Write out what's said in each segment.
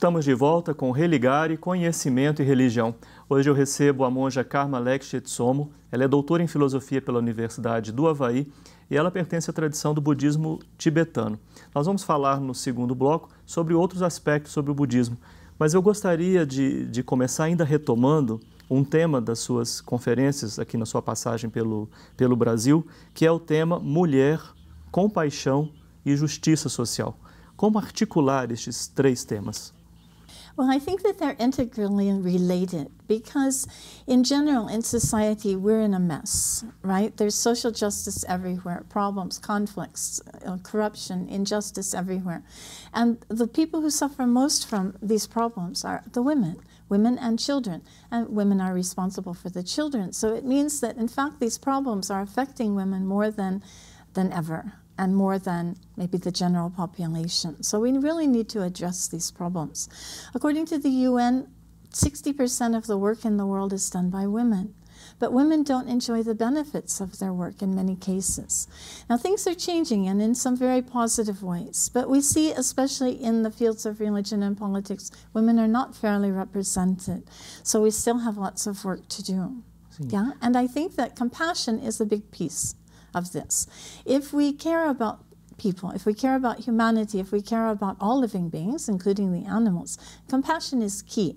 Estamos de volta com Religar e Conhecimento e Religião. Hoje eu recebo a monja Karma Lex Ela é doutora em filosofia pela Universidade do Havaí e ela pertence à tradição do budismo tibetano. Nós vamos falar no segundo bloco sobre outros aspectos sobre o budismo, mas eu gostaria de, de começar ainda retomando um tema das suas conferências aqui na sua passagem pelo, pelo Brasil, que é o tema Mulher, Compaixão e Justiça Social. Como articular estes três temas? Well, I think that they're integrally related because, in general, in society, we're in a mess, right? There's social justice everywhere, problems, conflicts, uh, corruption, injustice everywhere. And the people who suffer most from these problems are the women women and children. And women are responsible for the children. So it means that, in fact, these problems are affecting women more than, than ever and more than maybe the general population. So we really need to address these problems. According to the UN, 60% of the work in the world is done by women. But women don't enjoy the benefits of their work in many cases. Now, things are changing and in some very positive ways, but we see, especially in the fields of religion and politics, women are not fairly represented. So we still have lots of work to do. Yeah, and I think that compassion is a big piece of this. If we care about people, if we care about humanity, if we care about all living beings, including the animals, compassion is key.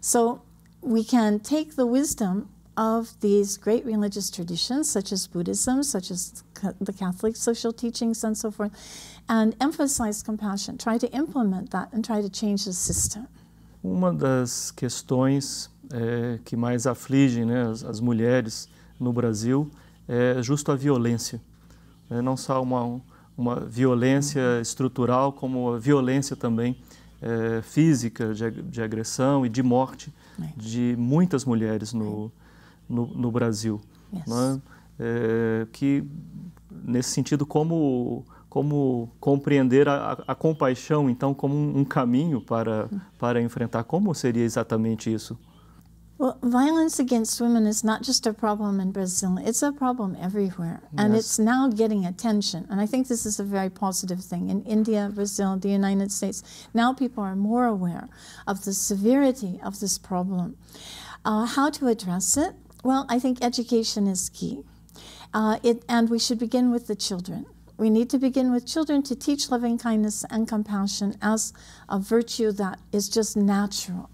So we can take the wisdom of these great religious traditions, such as Buddhism, such as the Catholic social teachings, and so forth, and emphasize compassion. Try to implement that and try to change the system. Uma das questões é, eh, que mais aflige né, as, as mulheres no Brasil é, justo a violência. É, não só uma, uma violência estrutural, como a violência também é, física, de, de, agressão e de morte é. de muitas mulheres no, é. no, no Brasil. Yes. Né? É, que, nesse sentido, como como compreender a, a, a, compaixão, então, como um, um caminho para, hum. para enfrentar. Como seria exatamente isso? Well, violence against women is not just a problem in Brazil, it's a problem everywhere. Yes. And it's now getting attention. And I think this is a very positive thing. In India, Brazil, the United States, now people are more aware of the severity of this problem. Uh, how to address it? Well, I think education is key. Uh, it, and we should begin with the children. We need to begin with children to teach loving kindness and compassion as a virtue that is just natural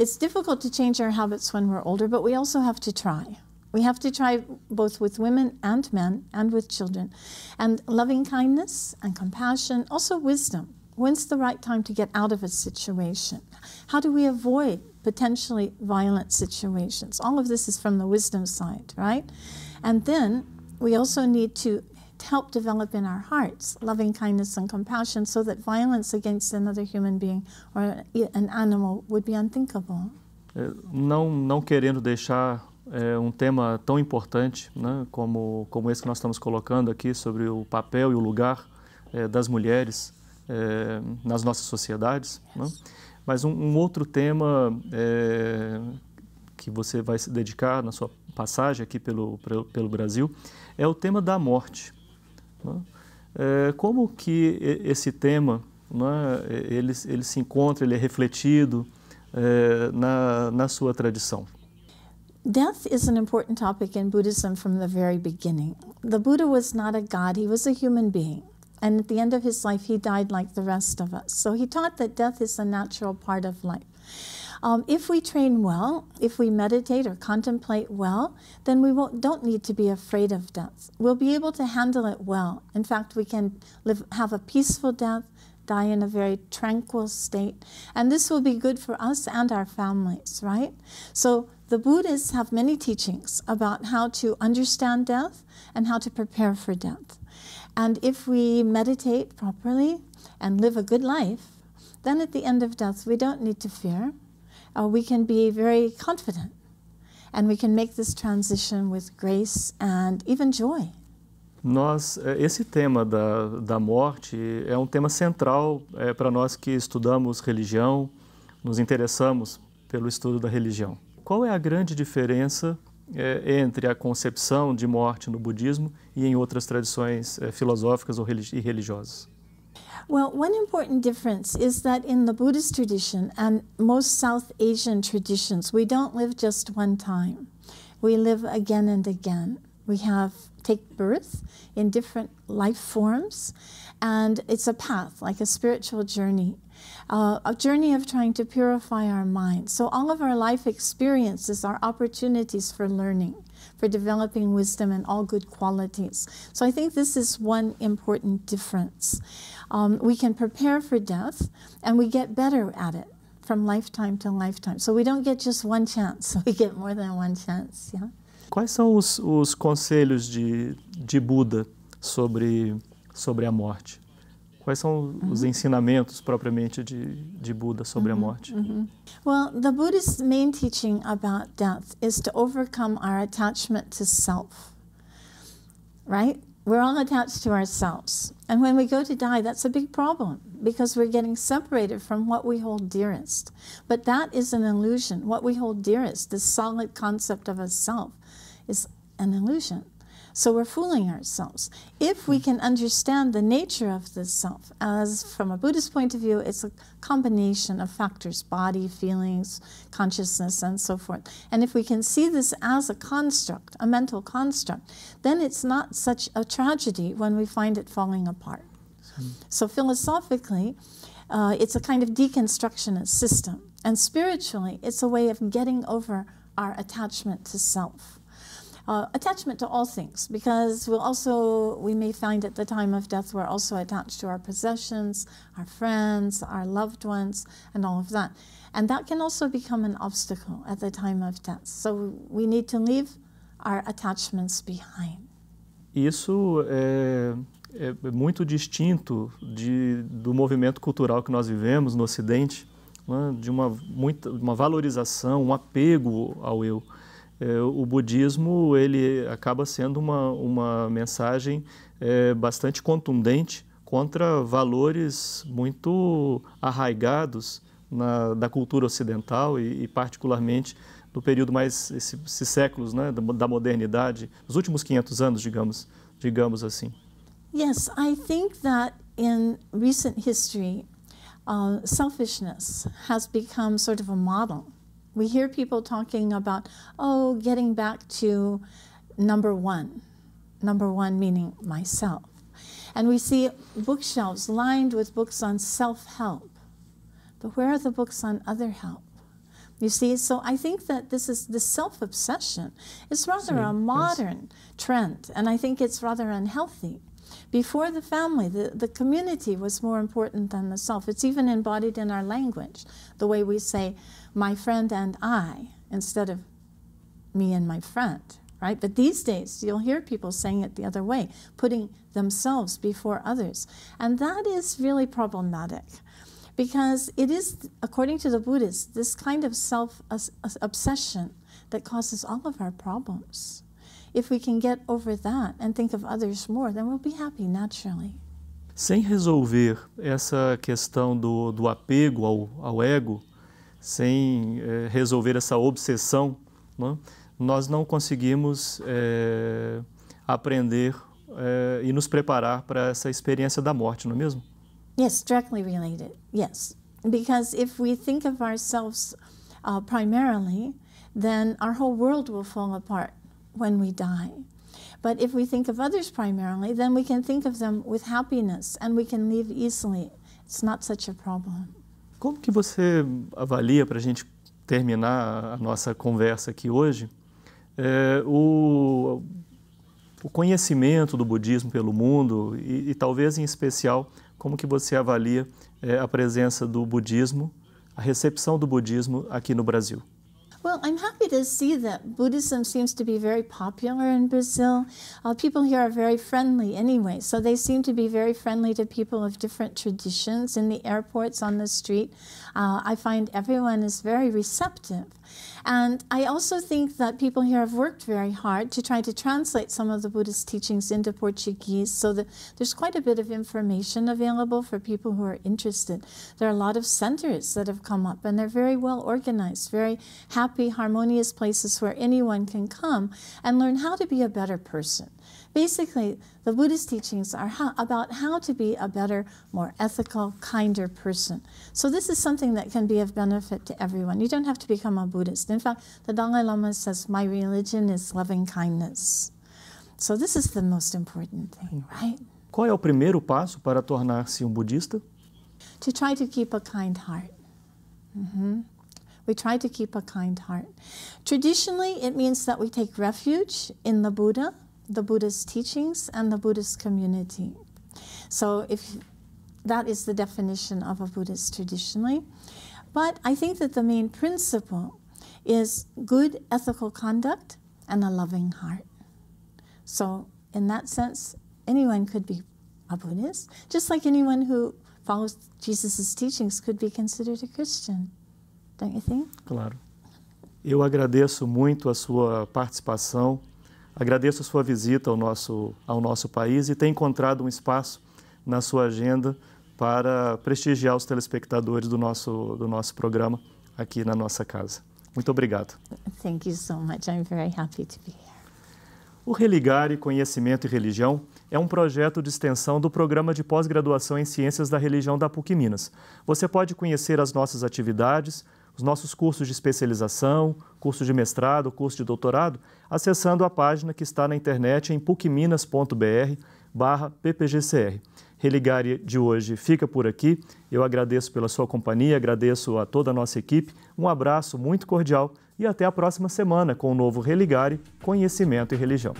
it's difficult to change our habits when we're older, but we also have to try. We have to try both with women and men and with children. And loving kindness and compassion, also wisdom. When's the right time to get out of a situation? How do we avoid potentially violent situations? All of this is from the wisdom side, right? And then we also need to help develop in our hearts loving kindness and compassion so that violence against another human being or an animal would be unthinkable. É, não, não querendo deixar é, um tema tão importante né, como, como esse que nós estamos colocando aqui sobre o papel e o lugar é, das mulheres é, nas nossas sociedades, né. yes. né? mas um, um, outro tema é, que você vai se dedicar na sua passagem aqui pelo, pelo, pelo Brasil é o tema da morte. Né? É, como que esse tema é? ele, ele se encontra, ele é refletido é, na, na sua tradição? Death is an important topic in Buddhism from the very beginning. The Buddha was not a god, he was a human being. And at the end of his life, he died like the rest of us. So he taught that death is a natural part of life. Um, if we train well, if we meditate or contemplate well, then we don't need to be afraid of death. We'll be able to handle it well. In fact, we can live, have a peaceful death, die in a very tranquil state. And this will be good for us and our families, right? So the Buddhists have many teachings about how to understand death and how to prepare for death. And if we meditate properly and live a good life, then at the end of death, we don't need to fear. uh, we can be very confident and we can make this transition with grace and even joy. Nós, eh, esse tema da, da morte é um tema central é, eh, para nós que estudamos religião, nos interessamos pelo estudo da religião. Qual é a grande diferença é, entre a concepção de morte no budismo e em outras tradições é, filosóficas ou religi e religiosas? Well, one important difference is that in the Buddhist tradition and most South Asian traditions, we don't live just one time. We live again and again. We have take birth in different life forms. And it's a path, like a spiritual journey, uh, a journey of trying to purify our mind. So all of our life experiences are opportunities for learning, for developing wisdom and all good qualities. So I think this is one important difference. Um, we can prepare for death and we get better at it from lifetime to lifetime. So we don't get just one chance, we get more than one chance, yeah? Quais são os, os conselhos de, de Buda sobre, sobre a morte? Quais são os uhum. ensinamentos propriamente de, de Buda sobre a uhum, morte? Uhum. Well, the Buddha's main teaching about death is to overcome our attachment to self. Right? We're all attached to ourselves. And when we go to die, that's a big problem because we're getting separated from what we hold dearest. But that is an illusion. What we hold dearest, this solid concept of a self, is an illusion. So we're fooling ourselves. If we can understand the nature of the self, as from a Buddhist point of view, it's a combination of factors body, feelings, consciousness, and so forth. And if we can see this as a construct, a mental construct, then it's not such a tragedy when we find it falling apart. So philosophically, uh, it's a kind of deconstructionist system. And spiritually, it's a way of getting over our attachment to self. uh, attachment to all things, because we'll also, we may find at the time of death, we're also attached to our possessions, our friends, our loved ones, and all of that. And that can also become an obstacle at the time of death. So we need to leave our attachments behind. Isso é, é muito distinto de, do movimento cultural que nós vivemos no Ocidente, né, de uma, muita, uma valorização, um apego ao eu é, o budismo ele acaba sendo uma, uma mensagem é, bastante contundente contra valores muito arraigados na, da cultura ocidental e, e, particularmente no período mais esses, séculos né, da, da modernidade, os últimos 500 anos, digamos, digamos assim. Yes, I think that in recent history, uh, selfishness has become sort of a model We hear people talking about, oh, getting back to number one, number one meaning myself. And we see bookshelves lined with books on self help. But where are the books on other help? You see, so I think that this is the self obsession is rather See, a modern yes. trend, and I think it's rather unhealthy. Before the family, the, the community was more important than the self. It's even embodied in our language, the way we say, my friend and I, instead of me and my friend, right? But these days, you'll hear people saying it the other way, putting themselves before others. And that is really problematic because it is, according to the Buddhists, this kind of self obsession that causes all of our problems. If we can get over that and think of others more, then we'll be happy naturally. Sem resolver essa questão do, do apego ao, ao ego, sem é, resolver essa obsessão, não, né, nós não conseguimos é, aprender é, e nos preparar para essa experiência da morte, não é mesmo? Yes, directly related. Yes, because if we think of ourselves uh, primarily, then our whole world will fall apart when we die. But if we think of others primarily, then we can think of them with happiness and we can leave easily. It's not such a problem. Como que você avalia para a gente terminar a nossa conversa aqui hoje é, o, o, conhecimento do budismo pelo mundo e, e, talvez em especial como que você avalia é, a presença do budismo, a recepção do budismo aqui no Brasil? Well, I'm happy to see that Buddhism seems to be very popular in Brazil. Uh, people here are very friendly anyway, so they seem to be very friendly to people of different traditions in the airports, on the street. Uh, I find everyone is very receptive. And I also think that people here have worked very hard to try to translate some of the Buddhist teachings into Portuguese so that there's quite a bit of information available for people who are interested. There are a lot of centers that have come up and they're very well organized, very happy, harmonious places where anyone can come and learn how to be a better person. Basically, the Buddhist teachings are how, about how to be a better, more ethical, kinder person. So this is something that can be of benefit to everyone. You don't have to become a Buddhist. In fact, the Dalai Lama says, my religion is loving kindness. So this is the most important thing, right? Qual é o primeiro passo para tornar-se um budista? To try to keep a kind heart. Mm -hmm. We try to keep a kind heart. Traditionally, it means that we take refuge in the Buddha, the Buddhist teachings and the Buddhist community. So if that is the definition of a Buddhist traditionally. But I think that the main principle is good ethical conduct and a loving heart. So in that sense, anyone could be a Buddhist, just like anyone who follows Jesus' teachings could be considered a Christian. Don't you think? Claro. Eu agradeço muito a sua participação. Agradeço a sua visita ao nosso, ao nosso país e ter encontrado um espaço na sua agenda para prestigiar os telespectadores do nosso, do nosso programa aqui na nossa casa. Muito obrigado. Thank you so much. I'm very happy to be here. O Religare Conhecimento e Religião é um projeto de extensão do programa de pós-graduação em Ciências da Religião da PUC Minas. Você pode conhecer as nossas atividades, os nossos cursos de especialização, curso de mestrado, curso de doutorado, acessando a página que está na internet em pucminas.br barra ppgcr. Religare de hoje fica por aqui. Eu agradeço pela sua companhia, agradeço a toda a nossa equipe. Um abraço muito cordial e até a próxima semana com o novo Religare Conhecimento e Religião.